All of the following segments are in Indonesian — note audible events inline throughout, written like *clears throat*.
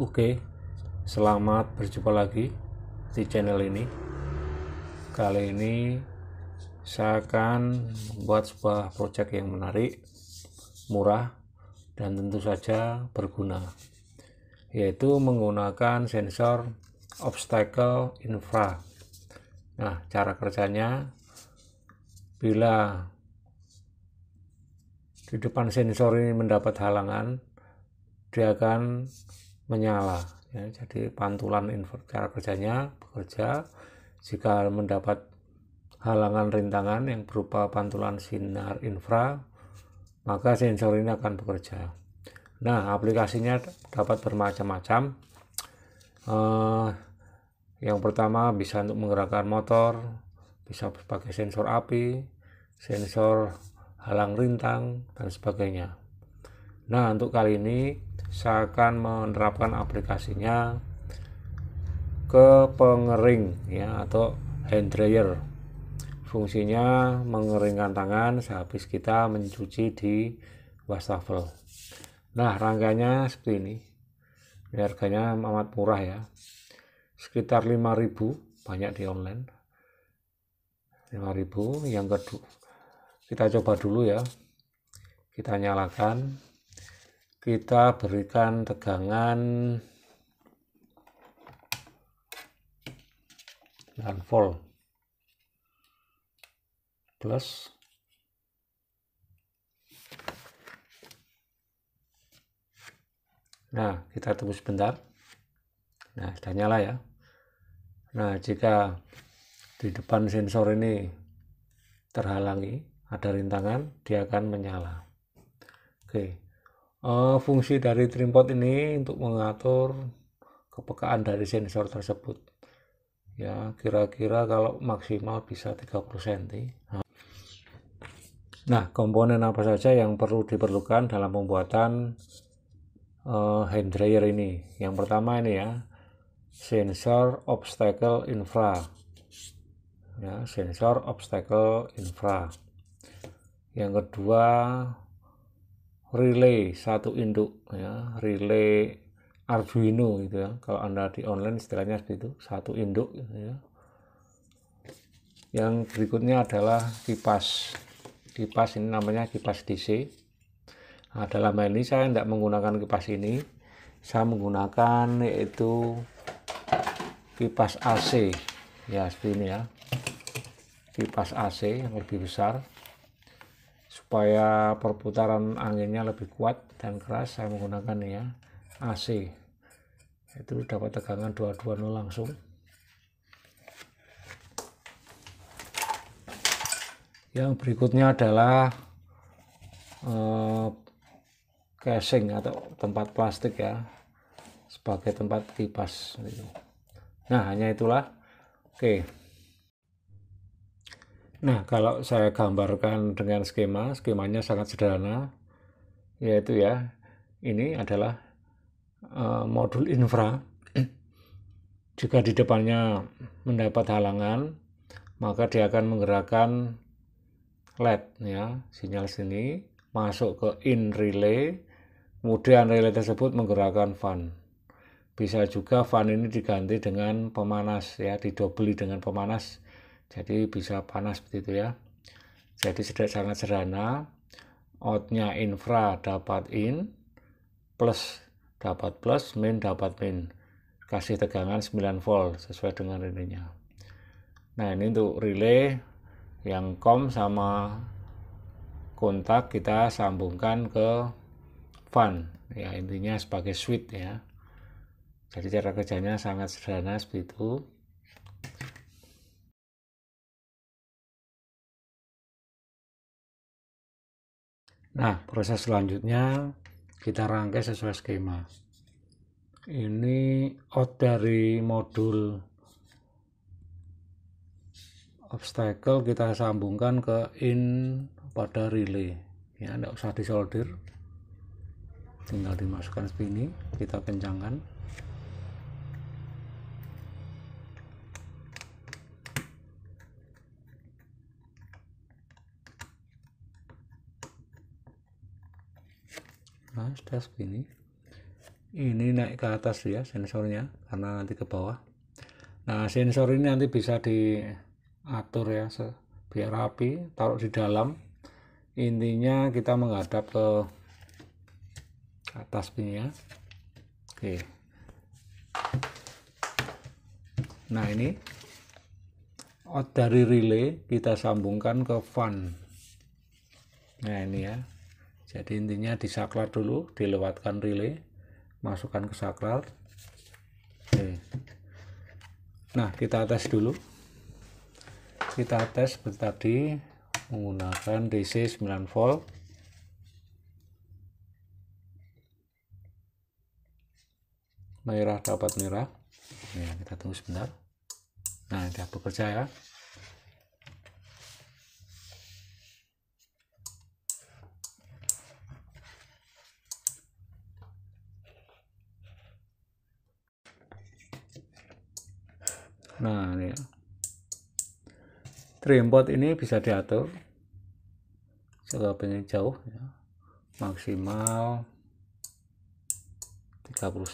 Oke, selamat berjumpa lagi di channel ini. Kali ini saya akan membuat sebuah project yang menarik, murah, dan tentu saja berguna, yaitu menggunakan sensor obstacle infra. Nah, cara kerjanya bila di depan sensor ini mendapat halangan, dia akan menyala. Ya, jadi pantulan invert cara kerjanya bekerja jika mendapat halangan rintangan yang berupa pantulan sinar infra, maka sensor ini akan bekerja. Nah, aplikasinya dapat bermacam-macam. Eh, yang pertama bisa untuk menggerakkan motor, bisa sebagai sensor api, sensor halang rintang, dan sebagainya. Nah, untuk kali ini misalkan menerapkan aplikasinya ke pengering ya atau hand dryer fungsinya mengeringkan tangan sehabis kita mencuci di wastafel nah rangkanya seperti ini ini harganya amat murah ya sekitar 5000 banyak di online 5000 yang kedua kita coba dulu ya kita nyalakan kita berikan tegangan dan volt plus Nah, kita tunggu sebentar. Nah, sudah nyala ya. Nah, jika di depan sensor ini terhalangi, ada rintangan, dia akan menyala. Oke uh, fungsi dari trimpot ini untuk mengatur kepekaan dari sensor tersebut ya kira-kira kalau maksimal bisa 30 cm nah komponen apa saja yang perlu diperlukan dalam pembuatan uh, hand dryer ini yang pertama ini ya sensor obstacle infra ya sensor obstacle infra yang kedua relay satu induk ya relay Arduino gitu ya kalau anda di online istilahnya seperti itu satu induk gitu ya yang berikutnya adalah kipas kipas ini namanya kipas DC nah, dalam hal ini saya tidak menggunakan kipas ini saya menggunakan yaitu kipas AC ya seperti ini ya kipas AC yang lebih besar supaya perputaran anginnya lebih kuat dan keras saya menggunakan ya AC itu dapat tegangan 220 langsung yang berikutnya adalah eh, casing atau tempat plastik ya sebagai tempat kipas nah hanya itulah oke Nah, kalau saya gambarkan dengan skema, skemanya sangat sederhana, yaitu ya, ini adalah uh, modul infra. *clears throat* Jika di depannya mendapat halangan, maka dia akan menggerakkan LED ya, sinyal sini masuk ke in relay, kemudian relay tersebut menggerakkan fan. Bisa juga fan ini diganti dengan pemanas ya, didobeli dengan pemanas jadi bisa panas seperti itu ya jadi sangat sederhana outnya infra dapat in plus dapat plus min dapat min kasih tegangan 9 volt sesuai dengan ininya nah ini untuk relay yang com sama kontak kita sambungkan ke fan ya intinya sebagai switch ya jadi cara kerjanya sangat sederhana seperti itu Nah, proses selanjutnya kita rangkai sesuai skema. Ini out dari modul obstacle kita sambungkan ke in pada relay. Ya, tidak usah disolder. Tinggal dimasukkan sini. kita kencangkan. atas tes begini ini naik ke atas ya sensornya karena nanti ke bawah nah sensor ini nanti bisa diatur ya biar rapi taruh di dalam intinya kita menghadap ke atas ini ya oke nah ini out dari relay kita sambungkan ke fan nah ini ya jadi intinya di saklar dulu dilewatkan relay masukkan ke saklar Oke. nah kita tes dulu kita tes seperti tadi menggunakan DC 9 volt merah dapat merah ya, kita tunggu sebentar nah sudah bekerja ya nah ini ya. trim pot ini bisa diatur jika jauh ya. maksimal 30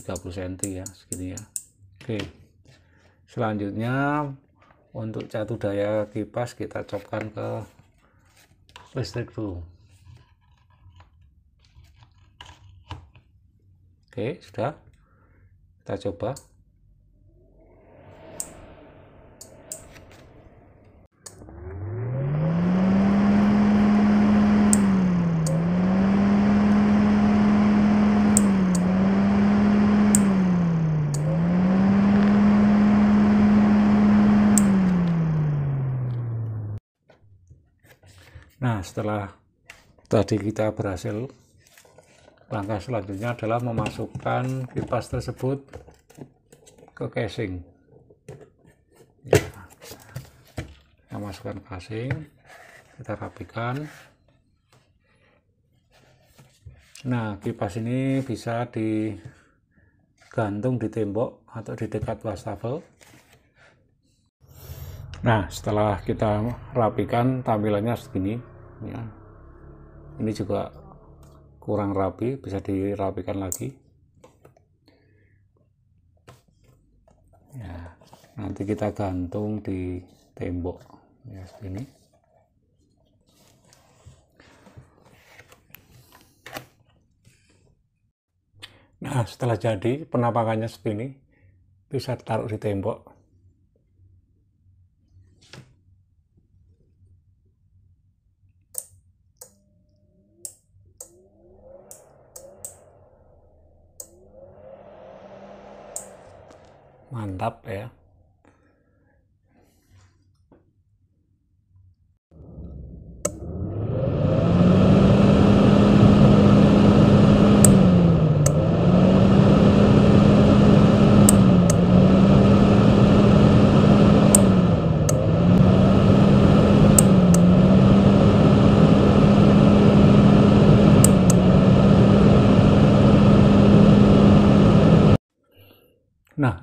30 cm ya segini ya oke selanjutnya untuk catu daya kipas kita copkan ke listrik dulu oke sudah kita coba setelah tadi kita berhasil langkah selanjutnya adalah memasukkan kipas tersebut ke casing ya. kita masukkan casing kita rapikan nah kipas ini bisa digantung di tembok atau di dekat wastafel nah setelah kita rapikan tampilannya segini ya ini juga kurang rapi bisa dirapikan lagi ya nanti kita gantung di tembok ya ini nah setelah jadi penampakannya seperti ini bisa ditaruh di tembok mantap ya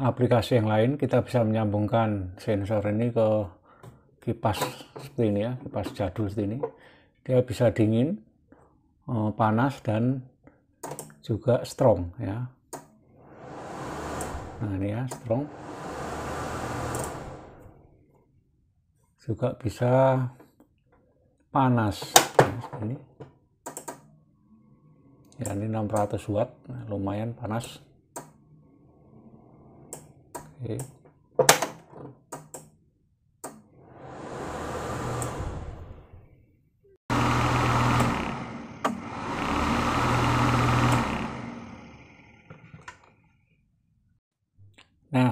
aplikasi yang lain kita bisa menyambungkan sensor ini ke kipas seperti ini ya kipas jadul seperti ini dia bisa dingin eh, panas dan juga strong ya nah ini ya strong juga bisa panas ini ya ini 600 watt lumayan panas Nah,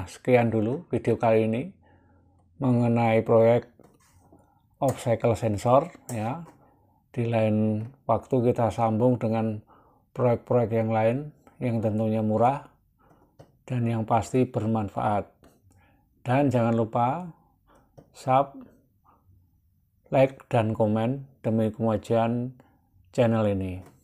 sekian dulu video kali ini mengenai proyek obstacle sensor ya. Di lain waktu kita sambung dengan proyek-proyek yang lain yang tentunya murah dan yang pasti bermanfaat. Dan jangan lupa sub, like, dan komen demi kemajuan channel ini.